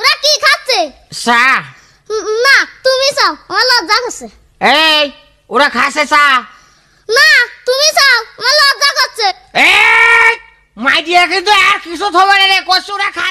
ওরা কি খাচ্ছে চা না তুমি চাও আমার লজ্জা করছে এই ওরা খাচ্ছে চা না তুমি চাও আমার লজ্জা করছে এই মাই দিয়ে কিন্তু আর কিছু থবে রে কষ্ট ওরা